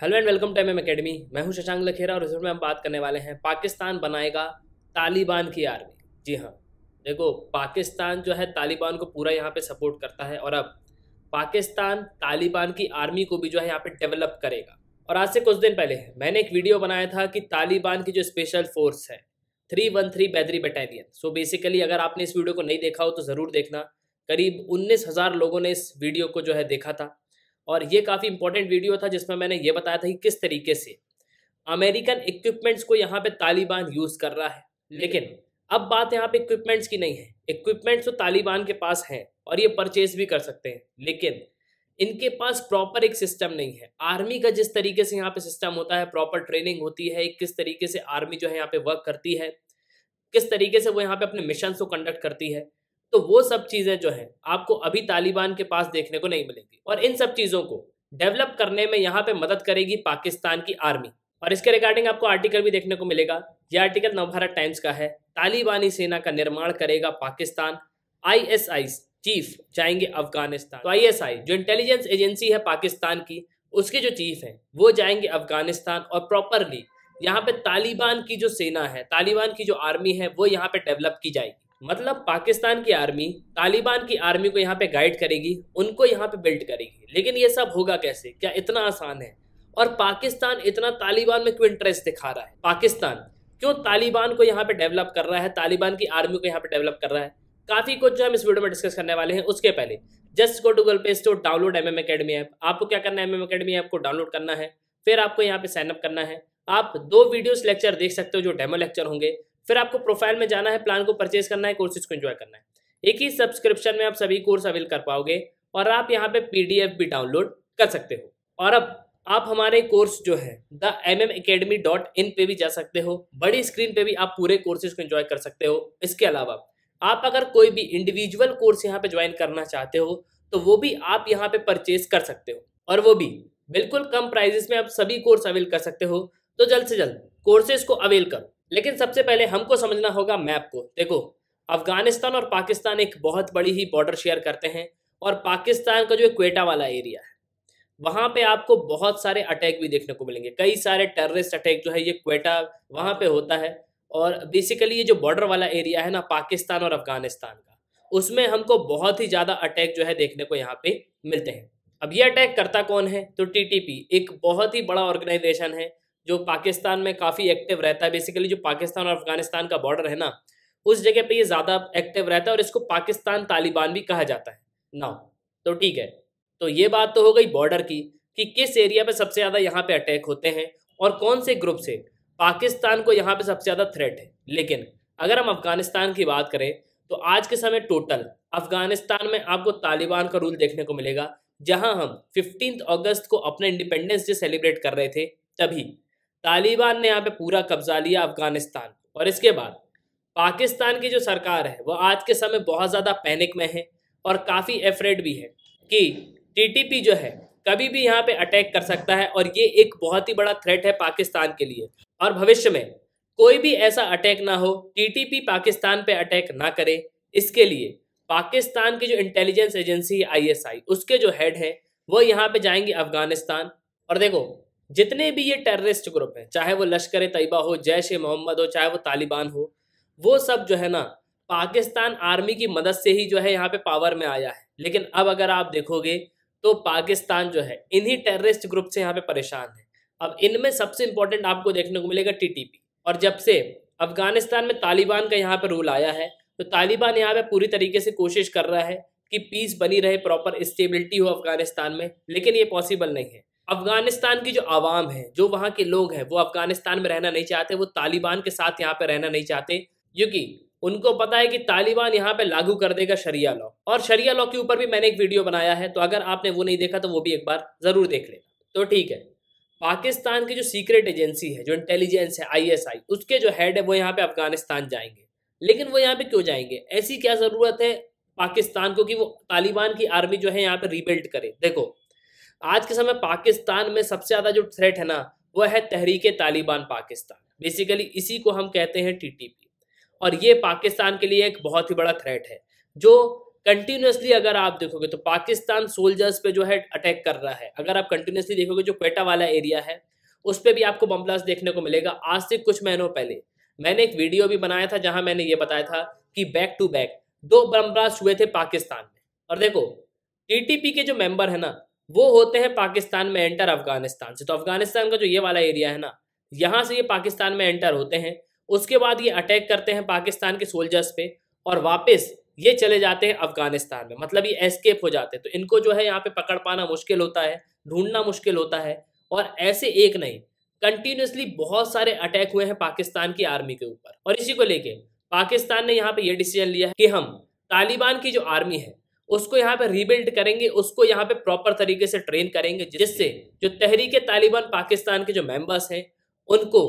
hello and welcome to M academy मैं हूं शशांक लखेरा और इस में हम बात करने वाले हैं पाकिस्तान बनाएगा तालिबान की आर्मी जी हाँ देखो पाकिस्तान जो है तालिबान को पूरा यहाँ पे सपोर्ट करता है और अब पाकिस्तान तालिबान की आर्मी को भी जो है यहाँ पे डेवलप करेगा और आज से कुछ दिन पहले मैंने एक वीडियो बनाया था कि तालिबान की जो स्पेशल फोर्स है three one three Badri battalion so basically अगर आपने इस वीडियो को नहीं देखा हो तो ज़रूर देखना करीब उन्नीस हज़ार लोगों ने इस वीडियो को जो है देखा था और ये काफ़ी इंपॉर्टेंट वीडियो था जिसमें मैंने ये बताया था कि किस तरीके से अमेरिकन इक्विपमेंट्स को यहाँ पे तालिबान यूज़ कर रहा है लेकिन अब बात यहाँ पे इक्विपमेंट्स की नहीं है इक्विपमेंट्स तो तालिबान के पास हैं और ये परचेज भी कर सकते हैं लेकिन इनके पास प्रॉपर एक सिस्टम नहीं है आर्मी का जिस तरीके से यहाँ पे सिस्टम होता है प्रॉपर ट्रेनिंग होती है किस तरीके से आर्मी जो है यहाँ पे वर्क करती है किस तरीके से वो यहाँ पे अपने मिशन को कंडक्ट करती है तो वो सब चीज़ें जो है आपको अभी तालिबान के पास देखने को नहीं मिलेंगी और इन सब चीज़ों को डेवलप करने में यहाँ पे मदद करेगी पाकिस्तान की आर्मी और इसके रिगार्डिंग आपको आर्टिकल भी देखने को मिलेगा यह आर्टिकल नवभारत टाइम्स का है तालिबानी सेना का निर्माण करेगा पाकिस्तान आई चीफ जाएंगे अफगानिस्तान तो आई जो इंटेलिजेंस एजेंसी है पाकिस्तान की उसके जो चीफ हैं वो जाएंगे अफगानिस्तान और प्रॉपरली यहाँ पे तालिबान की जो सेना है तालिबान की जो आर्मी है वो यहाँ पे डेवलप की जाएगी मतलब पाकिस्तान की आर्मी तालिबान की आर्मी को यहाँ पे गाइड करेगी उनको यहाँ पे बिल्ड करेगी लेकिन ये सब होगा कैसे क्या इतना आसान है और पाकिस्तान इतना तालिबान में क्यों इंटरेस्ट दिखा रहा है पाकिस्तान क्यों तालिबान को यहाँ पे डेवलप कर रहा है तालिबान की आर्मी को यहाँ पे डेवलप कर रहा है काफ़ी कुछ जो हम इस वीडियो में डिस्कस करने वाले हैं उसके पहले जस्ट गो गूगल पे store download M M academy app आपको क्या करना है एम एम अकेडमी ऐप को डाउनलोड करना है फिर आपको यहाँ पे साइनअप करना है आप दो वीडियोस लेक्चर देख सकते हो जो डेमो लेक्चर होंगे फिर आपको प्रोफाइल में जाना है प्लान को परचेज करना है कोर्सेज को इन्जॉय करना है एक ही सब्सक्रिप्शन में आप सभी कोर्स अवेल कर पाओगे और आप यहाँ पे पी भी डाउनलोड कर सकते हो और अब आप हमारे कोर्स जो है the M M academy dot in पे भी जा सकते हो बड़ी स्क्रीन पे भी आप पूरे कोर्सेज को एंजॉय कर सकते हो इसके अलावा आप अगर कोई भी इंडिविजुअल कोर्स यहाँ पे ज्वाइन करना चाहते हो तो वो भी आप यहाँ पे परचेज कर सकते हो और वो भी बिल्कुल कम प्राइजेस में आप सभी कोर्स अवेल कर सकते हो तो जल्द से जल्द कोर्सेज को अवेल करो लेकिन सबसे पहले हमको समझना होगा मैप को देखो अफगानिस्तान और पाकिस्तान एक बहुत बड़ी ही बॉर्डर शेयर करते हैं और पाकिस्तान का जो क्वेटा वाला एरिया है वहाँ पे आपको बहुत सारे अटैक भी देखने को मिलेंगे कई सारे टेररिस्ट अटैक जो है ये क्वेटा वहाँ पे होता है और बेसिकली ये जो बॉर्डर वाला एरिया है ना पाकिस्तान और अफगानिस्तान का उसमें हमको बहुत ही ज़्यादा अटैक जो है देखने को यहाँ पे मिलते हैं अब ये अटैक करता कौन है तो टी एक बहुत ही बड़ा ऑर्गेनाइजेशन है जो पाकिस्तान में काफ़ी एक्टिव रहता है बेसिकली जो पाकिस्तान और अफगानिस्तान का बॉर्डर है ना उस जगह पे ये ज़्यादा एक्टिव रहता है और इसको पाकिस्तान तालिबान भी कहा जाता है ना तो ठीक है तो ये बात तो हो गई बॉर्डर की कि किस एरिया पे सबसे ज़्यादा यहाँ पे अटैक होते हैं और कौन से ग्रुप से पाकिस्तान को यहाँ पे सबसे ज़्यादा थ्रेट है लेकिन अगर हम अफगानिस्तान की बात करें तो आज के समय टोटल अफगानिस्तान में आपको तालिबान का रूल देखने को मिलेगा जहाँ हम फिफ्टीन अगस्त को अपना इंडिपेंडेंस डे सेलिब्रेट कर रहे थे तभी तालिबान ने यहाँ पे पूरा कब्जा लिया अफगानिस्तान और इसके बाद पाकिस्तान की जो सरकार है वो आज के समय बहुत ज़्यादा पैनिक में है और काफ़ी एफरेड भी है कि टीटीपी जो है कभी भी यहाँ पे अटैक कर सकता है और ये एक बहुत ही बड़ा थ्रेट है पाकिस्तान के लिए और भविष्य में कोई भी ऐसा अटैक ना हो टी पाकिस्तान पर अटैक ना करे इसके लिए पाकिस्तान की जो इंटेलिजेंस एजेंसी आई उसके जो हेड है वो यहाँ पे जाएंगे अफगानिस्तान और देखो जितने भी ये टेररिस्ट ग्रुप हैं चाहे वो लश्कर तैयबा हो जैश ए मोहम्मद हो चाहे वो तालिबान हो वो सब जो है ना पाकिस्तान आर्मी की मदद से ही जो है यहाँ पे पावर में आया है लेकिन अब अगर आप देखोगे तो पाकिस्तान जो है इन्हीं टेररिस्ट ग्रुप से यहाँ पे परेशान है अब इनमें सबसे इंपॉर्टेंट आपको देखने को मिलेगा टीटीपी और जब से अफगानिस्तान में तालिबान का यहाँ पे रूल आया है तो तालिबान यहाँ पे पूरी तरीके से कोशिश कर रहा है कि पीस बनी रहे प्रॉपर स्टेबिलिटी हो अफगानिस्तान में लेकिन ये पॉसिबल नहीं है अफगानिस्तान की जो आवाम है जो वहाँ के लोग हैं वो अफगानिस्तान में रहना नहीं चाहते वो तालिबान के साथ यहाँ पे रहना नहीं चाहते क्योंकि उनको पता है कि तालिबान यहाँ पे लागू कर देगा शरिया लॉ और शरिया लॉ के ऊपर भी मैंने एक वीडियो बनाया है तो अगर आपने वो नहीं देखा तो वो भी एक बार ज़रूर देख लेना तो ठीक है पाकिस्तान की जो सीक्रेट एजेंसी है जो इंटेलिजेंस है आईएसआई उसके जो हेड है वो यहाँ पे अफगानिस्तान जाएंगे लेकिन वो यहाँ पे क्यों जाएंगे ऐसी क्या ज़रूरत है पाकिस्तान को कि वो तालिबान की आर्मी जो है यहाँ पे रिबिल्ड करे देखो आज के समय पाकिस्तान में सबसे ज़्यादा जो थ्रेट है ना वह है तहरीक तालिबान पाकिस्तान बेसिकली इसी को हम कहते हैं टीटीपी और ये पाकिस्तान के लिए एक बहुत ही बड़ा थ्रेट है जो कंटिन्यूसली अगर आप देखोगे तो पाकिस्तान सोल्जर्स पे जो है अटैक कर रहा है अगर आप कंटिन्यूसली देखोगे जो क्वेटा वाला एरिया है उस पर भी आपको बमब्लास देखने को मिलेगा आज से कुछ महीनों पहले मैंने एक वीडियो भी बनाया था जहां मैंने ये बताया था कि बैक टू बैक दो बम हुए थे पाकिस्तान में और देखो टी के जो मेंबर है ना वो होते हैं पाकिस्तान में एंटर अफगानिस्तान से तो अफगानिस्तान का जो ये वाला एरिया है ना यहाँ से ये पाकिस्तान में एंटर होते हैं उसके बाद ये अटैक करते हैं पाकिस्तान के सोल्जर्स पे और वापस ये चले जाते हैं अफगानिस्तान में मतलब ये एस्केप हो जाते हैं तो इनको जो है यहाँ पे पकड़ पाना मुश्किल होता है ढूंढना मुश्किल होता है और ऐसे एक नहीं कंटिन्यूसली बहुत सारे अटैक हुए हैं पाकिस्तान की आर्मी के ऊपर और इसी को लेके पाकिस्तान ने यहाँ पे ये डिसीजन लिया है कि हम तालिबान की जो आर्मी है उसको यहाँ पे रीबिल्ड करेंगे उसको यहाँ पे प्रॉपर तरीके से ट्रेन करेंगे जिससे जो तहरीक तालिबान पाकिस्तान के जो मेंबर्स हैं उनको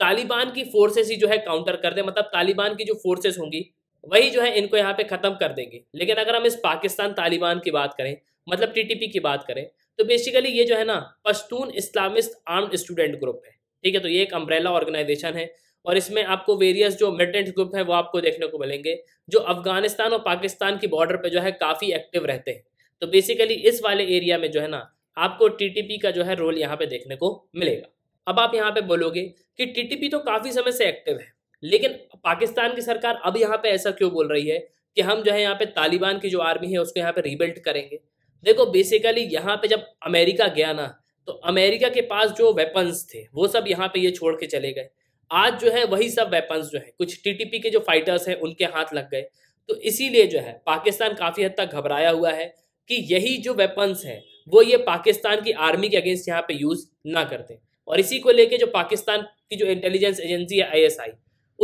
तालिबान की फोर्सेस ही जो है काउंटर कर दे मतलब तालिबान की जो फोर्सेस होंगी वही जो है इनको यहाँ पे ख़त्म कर देंगे लेकिन अगर हम इस पाकिस्तान तालिबान की बात करें मतलब टी की बात करें तो बेसिकली ये जो है ना Pashtun Islamist arm student group है ठीक है तो ये एक अम्ब्रेला ऑर्गेनाइजेशन है और इसमें आपको वेरियस जो मिलिटेंट ग्रुप हैं वो आपको देखने को मिलेंगे जो अफगानिस्तान और पाकिस्तान की बॉर्डर पे जो है काफ़ी एक्टिव रहते हैं तो बेसिकली इस वाले एरिया में जो है ना आपको टीटीपी का जो है रोल यहाँ पे देखने को मिलेगा अब आप यहाँ पे बोलोगे कि टीटीपी तो काफ़ी समय से एक्टिव है लेकिन पाकिस्तान की सरकार अब यहाँ पे ऐसा क्यों बोल रही है कि हम जो है यहाँ पे तालिबान की जो आर्मी है उसको यहाँ पे रिबिल्ट करेंगे देखो बेसिकली यहाँ पे जब अमेरिका गया ना तो अमेरिका के पास जो वेपन्स थे वो सब यहाँ पे ये छोड़ के चले गए आज जो है वही सब वेपन्स जो है कुछ टीटीपी के जो फाइटर्स हैं उनके हाथ लग गए तो इसीलिए जो है पाकिस्तान काफ़ी हद तक घबराया हुआ है कि यही जो वेपन्स हैं वो ये पाकिस्तान की आर्मी के अगेंस्ट यहाँ पे यूज़ ना करते और इसी को लेके जो पाकिस्तान की जो इंटेलिजेंस एजेंसी है आईएसआई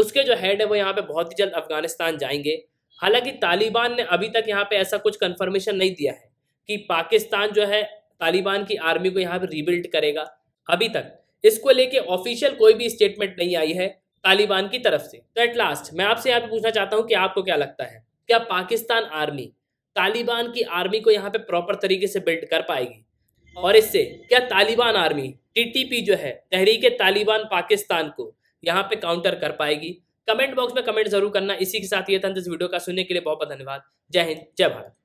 उसके जो हेड है वो यहाँ पे बहुत ही जल्द अफगानिस्तान जाएंगे हालांकि तालिबान ने अभी तक यहाँ पे ऐसा कुछ कन्फर्मेशन नहीं दिया है कि पाकिस्तान जो है तालिबान की आर्मी को यहाँ पर रिबिल्ड करेगा अभी तक इसको लेके ऑफिशियल कोई भी स्टेटमेंट नहीं आई है तालिबान की तरफ से तो एट लास्ट मैं आपसे यहाँ पे पूछना चाहता हूँ कि आपको क्या लगता है क्या पाकिस्तान आर्मी तालिबान की आर्मी को यहाँ पे प्रॉपर तरीके से बिल्ड कर पाएगी और इससे क्या तालिबान आर्मी टीटीपी जो है तहरीक तालिबान पाकिस्तान को यहाँ पे काउंटर कर पाएगी कमेंट बॉक्स में कमेंट जरूर करना इसी के साथ ये था इस वीडियो का सुनने के लिए बहुत बहुत धन्यवाद जय हिंद जय भारत